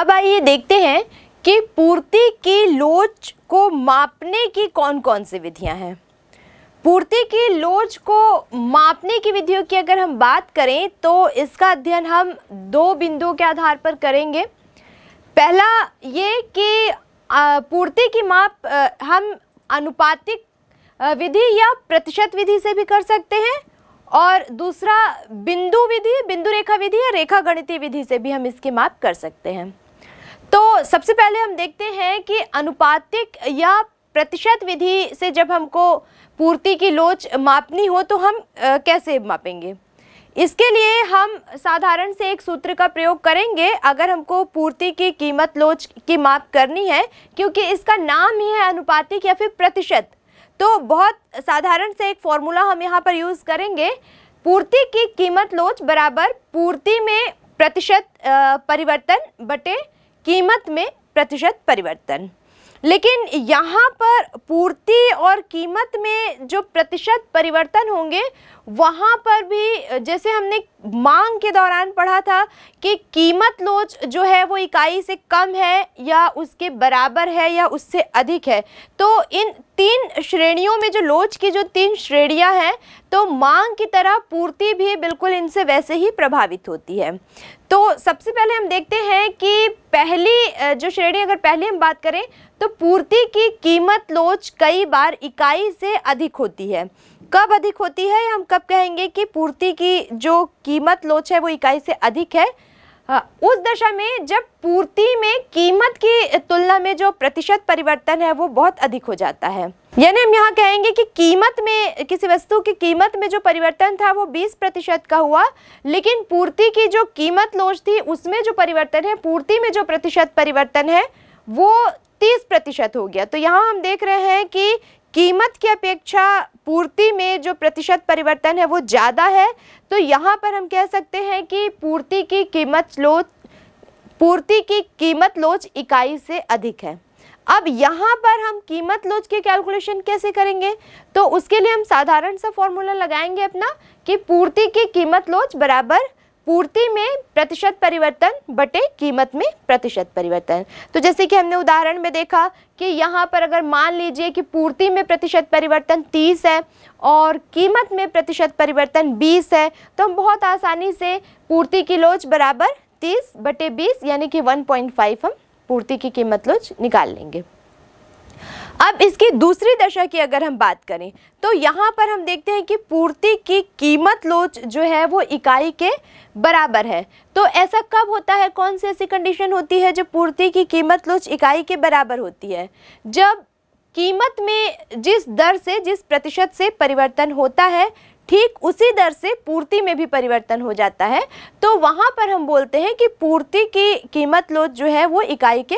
अब आइए देखते हैं कि पूर्ति की लोच को मापने की कौन कौन सी विधियां हैं पूर्ति की लोच को मापने की विधियों की अगर हम बात करें तो इसका अध्ययन हम दो बिंदुओं के आधार पर करेंगे पहला ये कि पूर्ति की माप हम अनुपातिक विधि या प्रतिशत विधि से भी कर सकते हैं और दूसरा बिंदु विधि बिंदु रेखा विधि या रेखा गणितीय विधि से भी हम इसकी माप कर सकते हैं तो सबसे पहले हम देखते हैं कि अनुपातिक या प्रतिशत विधि से जब हमको पूर्ति की लोच मापनी हो तो हम आ, कैसे मापेंगे इसके लिए हम साधारण से एक सूत्र का प्रयोग करेंगे अगर हमको पूर्ति की कीमत लोच की माप करनी है क्योंकि इसका नाम ही है अनुपातिक या फिर प्रतिशत तो बहुत साधारण से एक फॉर्मूला हम यहाँ पर यूज़ करेंगे पूर्ति की कीमत लोच बराबर पूर्ति में प्रतिशत परिवर्तन बटे कीमत में प्रतिशत परिवर्तन लेकिन यहाँ पर पूर्ति और कीमत में जो प्रतिशत परिवर्तन होंगे वहाँ पर भी जैसे हमने मांग के दौरान पढ़ा था कि कीमत लोच जो है वो इकाई से कम है या उसके बराबर है या उससे अधिक है तो इन तीन श्रेणियों में जो लोच की जो तीन श्रेणियां हैं तो मांग की तरह पूर्ति भी बिल्कुल इनसे वैसे ही प्रभावित होती है तो सबसे पहले हम देखते हैं कि पहली जो श्रेणी अगर पहले हम बात करें तो पूर्ति की कीमत लोच कई बार इकाई से अधिक होती है कब अधिक होती है हम कब कहेंगे कि पूर्ति की जो कीमत लोच है वो इकाई से अधिक है उस दशा में जब पूर्ति में कीमत की तुलना में जो प्रतिशत परिवर्तन है वो बहुत अधिक हो जाता है यानी हम यहाँ कहेंगे कि कीमत में किसी वस्तु की कीमत में जो परिवर्तन था वो 20 प्रतिशत का हुआ लेकिन पूर्ति की जो कीमत लोच थी उसमें जो परिवर्तन है पूर्ति में जो प्रतिशत परिवर्तन है वो 30 प्रतिशत हो गया तो यहाँ हम देख रहे हैं कि कीमत की अपेक्षा पूर्ति में जो प्रतिशत परिवर्तन है वो ज़्यादा है तो यहाँ पर हम कह सकते हैं कि पूर्ति की कीमत लोच पूर्ति की कीमत लोच इकाई से अधिक है अब यहाँ पर हम कीमत लोच की कैलकुलेशन कैसे करेंगे तो उसके लिए हम साधारण सा फॉर्मूला लगाएंगे अपना कि पूर्ति की कीमत लोच बराबर पूर्ति में प्रतिशत परिवर्तन बटे कीमत में प्रतिशत परिवर्तन तो जैसे कि हमने उदाहरण में देखा कि यहाँ पर अगर मान लीजिए कि पूर्ति में प्रतिशत परिवर्तन 30 है और कीमत में प्रतिशत परिवर्तन 20 है तो हम बहुत आसानी से पूर्ति की लोच बराबर 30 बटे 20 यानी कि 1.5 हम पूर्ति की कीमत लोच निकाल लेंगे अब इसकी दूसरी दशा की अगर हम बात करें तो यहाँ पर हम देखते हैं कि पूर्ति की कीमत लोच जो है वो इकाई के बराबर है तो ऐसा कब होता है कौन सी ऐसी कंडीशन होती है जब पूर्ति की कीमत लोच इकाई के बराबर होती है जब कीमत में जिस दर से जिस प्रतिशत से परिवर्तन होता है ठीक उसी दर से पूर्ति में भी परिवर्तन हो जाता है तो वहाँ पर हम बोलते हैं कि पूर्ति की कीमत लोच जो है वो इकाई के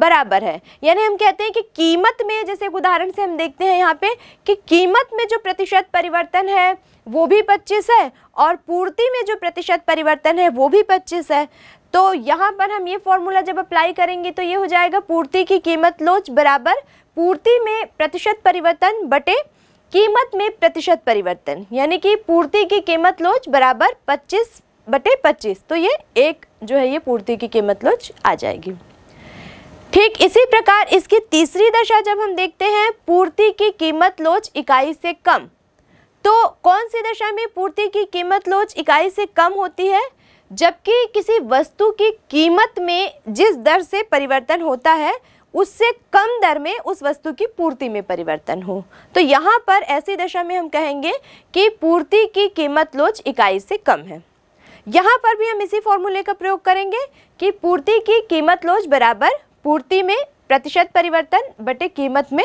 बराबर है यानी हम कहते हैं कि कीमत में जैसे एक उदाहरण से हम देखते हैं यहाँ पे कि कीमत में जो प्रतिशत परिवर्तन है वो भी 25 है और पूर्ति में जो प्रतिशत परिवर्तन है वो भी 25 है तो यहाँ पर हम ये फॉर्मूला जब अप्लाई करेंगे तो ये हो जाएगा पूर्ति की कीमत लोच बराबर पूर्ति में प्रतिशत परिवर्तन बटे कीमत में प्रतिशत परिवर्तन यानी कि पूर्ति की कीमत लोच बराबर 25 बटे 25 तो ये एक जो है ये पूर्ति की कीमत लोच आ जाएगी ठीक इसी प्रकार इसकी तीसरी दशा जब हम देखते हैं पूर्ति की कीमत लोच इकाई से कम तो कौन सी दशा में पूर्ति की कीमत लोच इकाई से कम होती है जबकि किसी वस्तु की कीमत में जिस दर से परिवर्तन होता है उससे कम दर में उस वस्तु की पूर्ति में परिवर्तन हो तो यहाँ पर ऐसी दशा में हम कहेंगे कि पूर्ति की कीमत लोच इकाई से कम है यहाँ पर भी हम इसी फॉर्मूले का प्रयोग करेंगे कि पूर्ति की कीमत लोच बराबर पूर्ति में प्रतिशत परिवर्तन बटे कीमत में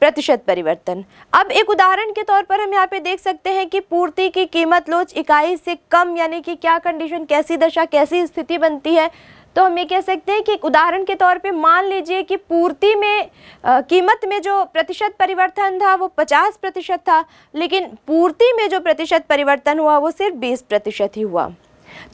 प्रतिशत परिवर्तन अब एक उदाहरण के तौर पर हम यहाँ पे देख सकते हैं कि पूर्ति की कीमत लोच इकाई से कम यानी कि क्या कंडीशन कैसी दशा कैसी स्थिति बनती है तो हम ये कह सकते हैं कि एक उदाहरण के तौर पे मान लीजिए कि पूर्ति में आ, कीमत में जो प्रतिशत परिवर्तन था वो 50 प्रतिशत था लेकिन पूर्ति में जो प्रतिशत परिवर्तन हुआ वो सिर्फ 20 प्रतिशत ही हुआ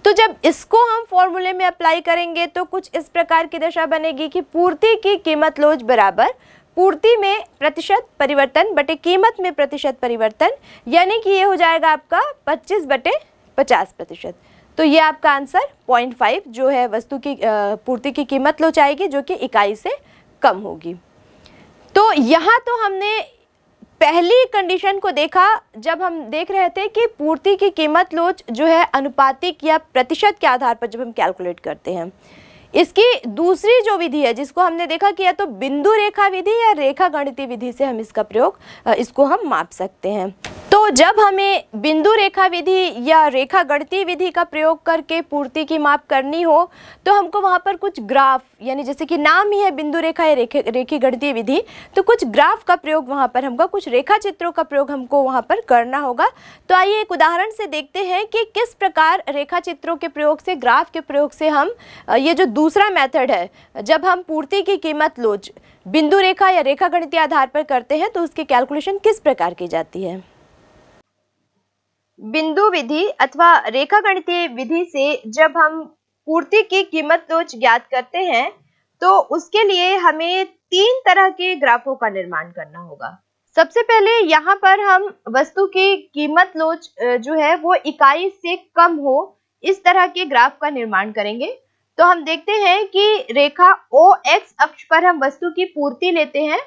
तो जब इसको हम फॉर्मूले में अप्लाई करेंगे तो कुछ इस प्रकार की दशा बनेगी कि पूर्ति की कीमत लोज बराबर पूर्ति में प्रतिशत परिवर्तन बटे कीमत में प्रतिशत परिवर्तन यानी कि ये हो जाएगा आपका 25 बटे 50 प्रतिशत तो ये आपका आंसर पॉइंट फाइव जो है वस्तु की पूर्ति की कीमत लोच आएगी जो कि इकाई से कम होगी तो यहाँ तो हमने पहली कंडीशन को देखा जब हम देख रहे थे कि पूर्ति की कीमत लोच जो है अनुपातिक या प्रतिशत के आधार पर जब हम कैलकुलेट करते हैं इसकी दूसरी जो विधि है जिसको हमने देखा कि या तो बिंदु रेखा विधि या रेखा गणितीय विधि से हम इसका प्रयोग इसको हम माप सकते हैं तो जब हमें बिंदु रेखा विधि या रेखा गणती विधि का प्रयोग करके पूर्ति की माप करनी हो तो हमको वहाँ पर कुछ ग्राफ यानी जैसे कि नाम ही है बिंदु रेखा या रेखे रेखी गणती विधि तो कुछ ग्राफ का प्रयोग वहाँ पर हमको कुछ रेखा चित्रों का प्रयोग हमको वहाँ पर करना होगा तो आइए एक उदाहरण से देखते हैं कि किस प्रकार रेखा चित्रों के प्रयोग से ग्राफ के प्रयोग से हम ये जो दूसरा मैथड है जब हम पूर्ति की कीमत लोच बिंदु रेखा या रेखा गणित आधार पर करते हैं तो उसकी कैलकुलेशन किस प्रकार की जाती है बिंदु विधि अथवा रेखा गणितीय विधि से जब हम पूर्ति की कीमत तो ज्ञात करते हैं तो उसके लिए हमें तीन तरह के ग्राफों का निर्माण करना होगा सबसे पहले यहाँ पर हम वस्तु की कीमत लोच जो है वो इकाई से कम हो इस तरह के ग्राफ का निर्माण करेंगे तो हम देखते हैं कि रेखा ओ एक्स अक्ष पर हम वस्तु की पूर्ति लेते हैं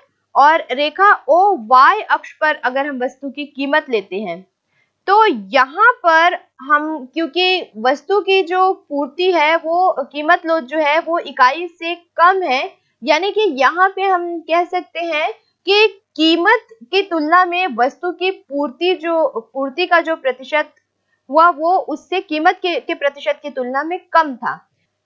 और रेखा ओ वाई अक्ष पर अगर हम वस्तु की कीमत लेते हैं तो यहाँ पर हम क्योंकि वस्तु की जो पूर्ति है वो कीमत लोच जो है वो इकाई से कम है यानी कि यहाँ पे हम कह सकते हैं कि कीमत की तुलना में वस्तु की पूर्ति जो पूर्ति का जो प्रतिशत हुआ वो उससे कीमत के, के प्रतिशत की तुलना में कम था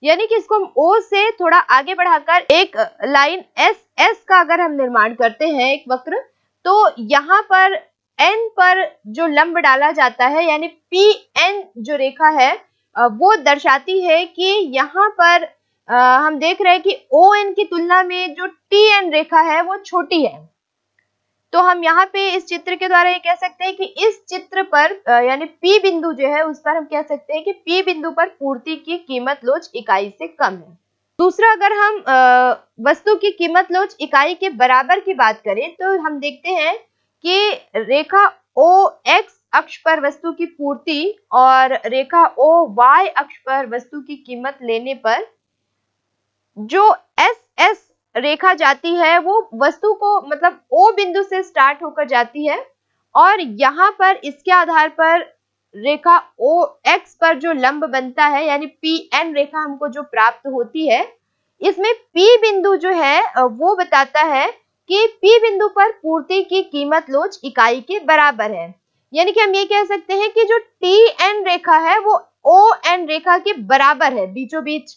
यानी कि इसको हम ओ से थोड़ा आगे बढ़ाकर एक लाइन एस एस का अगर हम निर्माण करते हैं एक वक्र तो यहाँ पर एन पर जो लंब डाला जाता है यानी पी एन जो रेखा है वो दर्शाती है कि यहाँ पर हम देख रहे हैं कि ओ एन की तुलना में जो टी एन रेखा है वो छोटी है तो हम यहाँ पे इस चित्र के द्वारा ये कह सकते हैं कि इस चित्र पर यानी पी बिंदु जो है उस पर हम कह सकते हैं कि पी बिंदु पर पूर्ति की कीमत लोच इकाई से कम है दूसरा अगर हम वस्तु की कीमत लोच इकाई के बराबर की बात करें तो हम देखते हैं कि रेखा ओ एक्स अक्ष पर वस्तु की पूर्ति और रेखा ओ वाई अक्ष पर वस्तु की कीमत लेने पर जो एस एस रेखा जाती है वो वस्तु को मतलब ओ बिंदु से स्टार्ट होकर जाती है और यहाँ पर इसके आधार पर रेखा ओ एक्स पर जो लंब बनता है यानी पी एन रेखा हमको जो प्राप्त होती है इसमें पी बिंदु जो है वो बताता है कि P बिंदु पर पूर्ति की कीमत लोच इकाई के बराबर है यानी कि हम ये कह सकते हैं कि जो टी एन रेखा है वो ओ एन रेखा के बराबर है बीचों बीच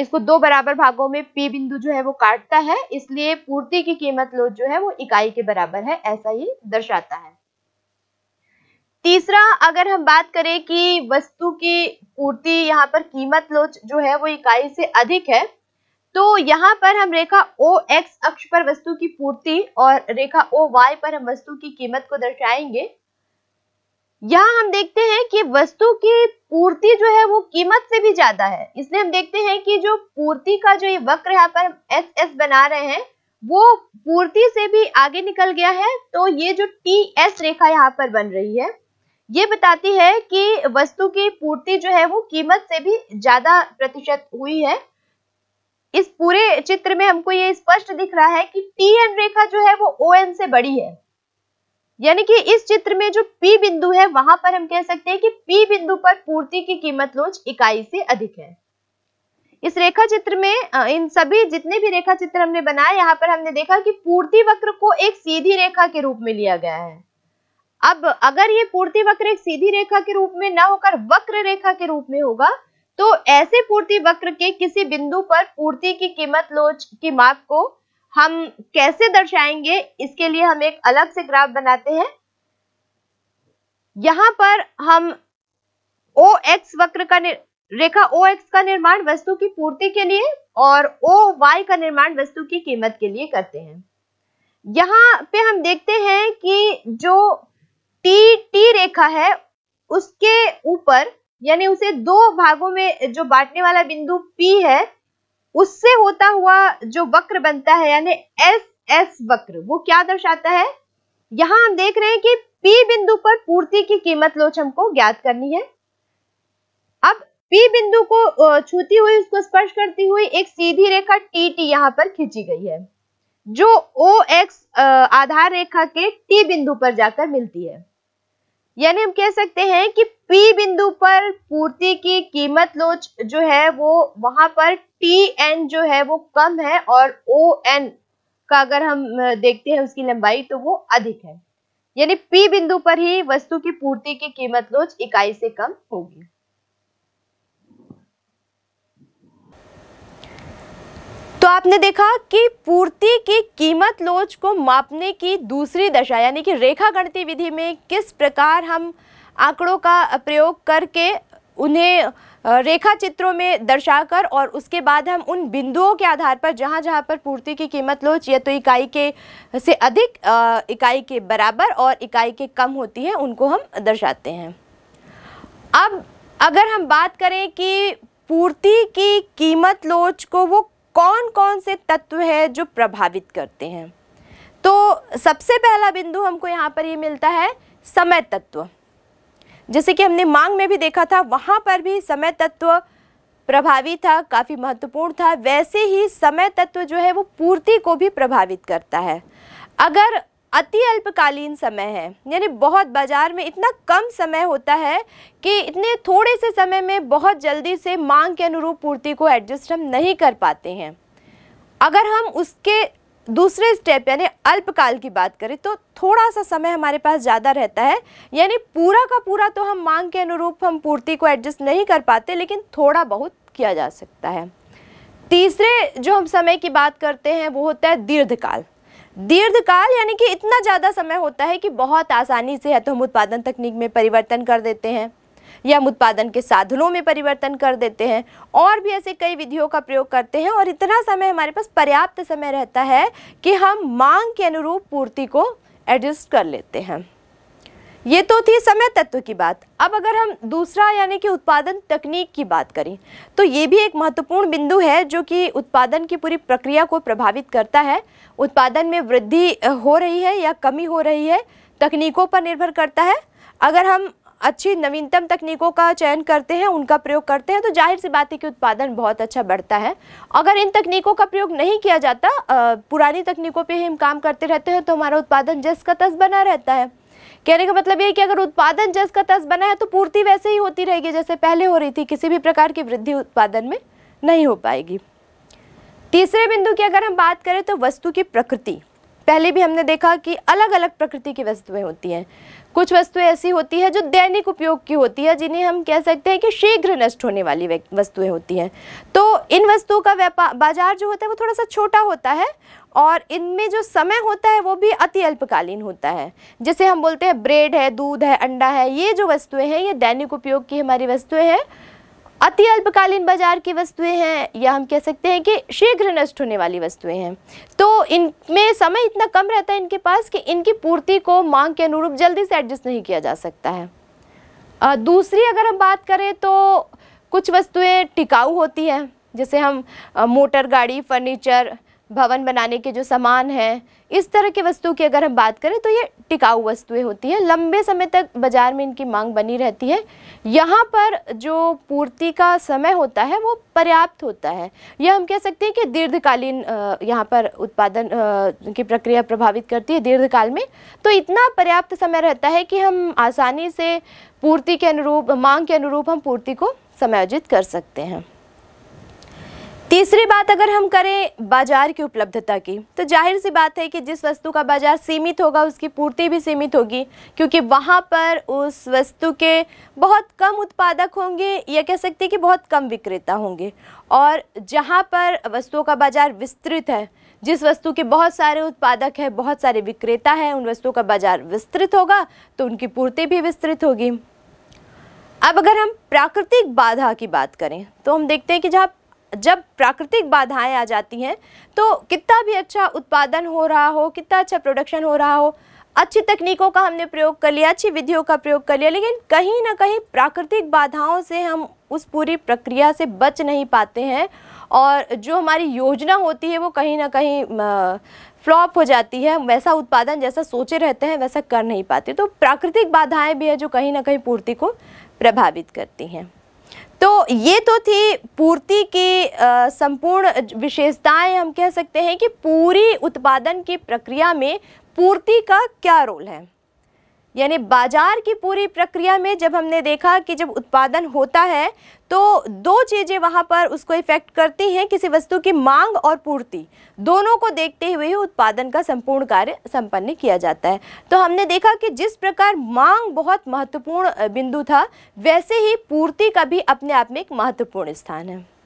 इसको दो बराबर भागों में पी बिंदु जो है वो काटता है इसलिए पूर्ति की कीमत लोच जो है वो इकाई के बराबर है ऐसा ही दर्शाता है तीसरा अगर हम बात करें कि वस्तु की पूर्ति यहाँ पर कीमत लोच जो है वो इकाई से अधिक है तो यहाँ पर हम रेखा ओ एक्स अक्ष पर वस्तु की पूर्ति और रेखा ओ वाई पर हम वस्तु की कीमत को दर्शाएंगे यहाँ हम देखते हैं कि वस्तु की पूर्ति जो है वो कीमत से भी ज्यादा है इसलिए हम देखते हैं कि जो पूर्ति का जो ये वक्र यहाँ पर एस एस बना रहे हैं वो पूर्ति से भी आगे निकल गया है तो ये जो टी एस रेखा यहाँ पर बन रही है ये बताती है कि वस्तु की पूर्ति जो है वो कीमत से भी ज्यादा प्रतिशत हुई है इस पूरे चित्र में हमको ये स्पष्ट दिख रहा है कि टी एन रेखा जो है वो ओ एन से बड़ी है यानी कि इस चित्र में जो पी बिंदु है वहां पर हम कह सकते हैं कि पी बिंदु पर पूर्ति की कीमत लोच इकाई से अधिक है इस रेखा चित्र में इन सभी जितने भी रेखा चित्र हमने बनाए यहाँ पर हमने देखा कि पूर्ति वक्र को एक सीधी रेखा के रूप में लिया गया है अब अगर ये पूर्ति वक्र एक सीधी रेखा के रूप में ना होकर वक्र रेखा के रूप में होगा तो ऐसे पूर्ति वक्र के किसी बिंदु पर पूर्ति की कीमत लोच की माप को हम कैसे दर्शाएंगे इसके लिए हम एक अलग से ग्राफ बनाते हैं यहाँ पर हम ओ एक्स वक्र का रेखा ओ एक्स का निर्माण वस्तु की पूर्ति के लिए और ओ वाई का निर्माण वस्तु की कीमत के लिए करते हैं यहाँ पे हम देखते हैं कि जो टी टी रेखा है उसके ऊपर यानी उसे दो भागों में जो बांटने वाला बिंदु P है उससे होता हुआ जो वक्र बनता है यानी एस एस वक्र वो क्या दर्शाता है यहां हम देख रहे हैं कि P बिंदु पर पूर्ति की कीमत लोच हमको ज्ञात करनी है अब P बिंदु को छूती हुई उसको स्पर्श करती हुई एक सीधी रेखा टी टी यहां पर खींची गई है जो ओ एक्स आधार रेखा के टी बिंदु पर जाकर मिलती है यानी हम कह सकते हैं कि P बिंदु पर पूर्ति की कीमत लोच जो है वो वहां पर टी एन जो है वो कम है और ओ एन का अगर हम देखते हैं उसकी लंबाई तो वो अधिक है यानी P बिंदु पर ही वस्तु की पूर्ति की कीमत लोच इकाई से कम होगी तो आपने देखा कि पूर्ति की कीमत लोच को मापने की दूसरी दशा यानी कि रेखा गणती विधि में किस प्रकार हम आंकड़ों का प्रयोग करके उन्हें रेखा चित्रों में दर्शाकर और उसके बाद हम उन बिंदुओं के आधार पर जहाँ जहाँ पर पूर्ति की कीमत लोच या तो इकाई के से अधिक इकाई के बराबर और इकाई के कम होती है उनको हम दर्शाते हैं अब अगर हम बात करें कि पूर्ति की कीमत लोच को वो कौन कौन से तत्व हैं जो प्रभावित करते हैं तो सबसे पहला बिंदु हमको यहाँ पर ये मिलता है समय तत्व जैसे कि हमने मांग में भी देखा था वहाँ पर भी समय तत्व प्रभावी था काफ़ी महत्वपूर्ण था वैसे ही समय तत्व जो है वो पूर्ति को भी प्रभावित करता है अगर अति अल्पकालीन समय है यानी बहुत बाज़ार में इतना कम समय होता है कि इतने थोड़े से समय में बहुत जल्दी से मांग के अनुरूप पूर्ति को एडजस्ट हम नहीं कर पाते हैं अगर हम उसके दूसरे स्टेप यानी अल्पकाल की बात करें तो थोड़ा सा समय हमारे पास ज़्यादा रहता है यानी पूरा का पूरा तो हम मांग के अनुरूप हम पूर्ति को एडजस्ट नहीं कर पाते लेकिन थोड़ा बहुत किया जा सकता है तीसरे जो हम समय की बात करते हैं वो होता है दीर्घकाल दीर्घकाल यानी कि इतना ज़्यादा समय होता है कि बहुत आसानी से या तो हम उत्पादन तकनीक में परिवर्तन कर देते हैं या हम उत्पादन के साधनों में परिवर्तन कर देते हैं और भी ऐसे कई विधियों का प्रयोग करते हैं और इतना समय हमारे पास पर्याप्त समय रहता है कि हम मांग के अनुरूप पूर्ति को एडजस्ट कर लेते हैं ये तो थी समय तत्व की बात अब अगर हम दूसरा यानी कि उत्पादन तकनीक की बात करें तो ये भी एक महत्वपूर्ण बिंदु है जो कि उत्पादन की पूरी प्रक्रिया को प्रभावित करता है उत्पादन में वृद्धि हो रही है या कमी हो रही है तकनीकों पर निर्भर करता है अगर हम अच्छी नवीनतम तकनीकों का चयन करते हैं उनका प्रयोग करते हैं तो जाहिर सी बात है कि उत्पादन बहुत अच्छा बढ़ता है अगर इन तकनीकों का प्रयोग नहीं किया जाता पुरानी तकनीकों पे हम काम करते रहते हैं तो हमारा उत्पादन जस का तस बना रहता है कहने का मतलब यह कि अगर उत्पादन जस का तस बना है तो पूर्ति वैसे ही होती रहेगी जैसे पहले हो रही थी किसी भी प्रकार की वृद्धि उत्पादन में नहीं हो पाएगी तीसरे बिंदु की अगर हम बात करें तो वस्तु की प्रकृति पहले भी हमने देखा कि अलग अलग प्रकृति की वस्तुएं होती हैं कुछ वस्तुएं ऐसी होती हैं जो दैनिक उपयोग की होती है जिन्हें हम कह सकते हैं कि शीघ्र नष्ट होने वाली वस्तुएं होती हैं तो इन वस्तुओं का व्यापार बाजार जो होता है वो थोड़ा सा छोटा होता है और इनमें जो समय होता है वो भी अति अल्पकालीन होता है जैसे हम बोलते हैं ब्रेड है दूध है अंडा है ये जो वस्तुएं हैं ये दैनिक उपयोग की हमारी वस्तुएं हैं अति अल्पकालीन बाजार की वस्तुएं हैं या हम कह सकते हैं कि शीघ्र नष्ट होने वाली वस्तुएं हैं तो इनमें समय इतना कम रहता है इनके पास कि इनकी पूर्ति को मांग के अनुरूप जल्दी से एडजस्ट नहीं किया जा सकता है दूसरी अगर हम बात करें तो कुछ वस्तुएँ टिकाऊ होती हैं जैसे हम मोटर गाड़ी फर्नीचर भवन बनाने के जो सामान हैं इस तरह की वस्तु की अगर हम बात करें तो ये टिकाऊ वस्तुएं होती हैं लंबे समय तक बाज़ार में इनकी मांग बनी रहती है यहाँ पर जो पूर्ति का समय होता है वो पर्याप्त होता है यह हम कह सकते हैं कि दीर्घकालीन यहाँ पर उत्पादन की प्रक्रिया प्रभावित करती है दीर्घकाल में तो इतना पर्याप्त समय रहता है कि हम आसानी से पूर्ति के अनुरूप मांग के अनुरूप हम पूर्ति को समायोजित कर सकते हैं तीसरी बात अगर हम करें बाजार की उपलब्धता की तो जाहिर सी बात है कि जिस वस्तु का बाजार सीमित होगा उसकी पूर्ति भी सीमित होगी क्योंकि वहाँ पर उस वस्तु के बहुत कम उत्पादक होंगे या कह सकते हैं कि बहुत कम विक्रेता होंगे और जहाँ पर वस्तुओं का बाजार विस्तृत है जिस वस्तु के बहुत सारे उत्पादक हैं बहुत सारे विक्रेता हैं उन वस्तुओं का बाजार विस्तृत होगा तो उनकी पूर्ति भी विस्तृत होगी अब अगर हम प्राकृतिक बाधा की बात करें तो हम देखते हैं कि जहाँ जब प्राकृतिक बाधाएं आ जाती हैं तो कितना भी अच्छा उत्पादन हो रहा हो कितना अच्छा प्रोडक्शन हो रहा हो अच्छी तकनीकों का हमने प्रयोग कर लिया अच्छी विधियों का प्रयोग कर लिया लेकिन कहीं ना कहीं प्राकृतिक बाधाओं से हम उस पूरी प्रक्रिया से बच नहीं पाते हैं और जो हमारी योजना होती है वो कहीं ना कहीं फ्लॉप हो जाती है वैसा उत्पादन जैसा सोचे रहते हैं वैसा कर नहीं पाते तो प्राकृतिक बाधाएं भी है जो कहीं ना कहीं पूर्ति को प्रभावित करती हैं तो ये तो थी पूर्ति की संपूर्ण विशेषताएं हम कह सकते हैं कि पूरी उत्पादन की प्रक्रिया में पूर्ति का क्या रोल है यानी बाजार की पूरी प्रक्रिया में जब हमने देखा कि जब उत्पादन होता है तो दो चीज़ें वहाँ पर उसको इफ़ेक्ट करती हैं किसी वस्तु की मांग और पूर्ति दोनों को देखते हुए ही उत्पादन का संपूर्ण कार्य संपन्न किया जाता है तो हमने देखा कि जिस प्रकार मांग बहुत महत्वपूर्ण बिंदु था वैसे ही पूर्ति का भी अपने आप में एक महत्वपूर्ण स्थान है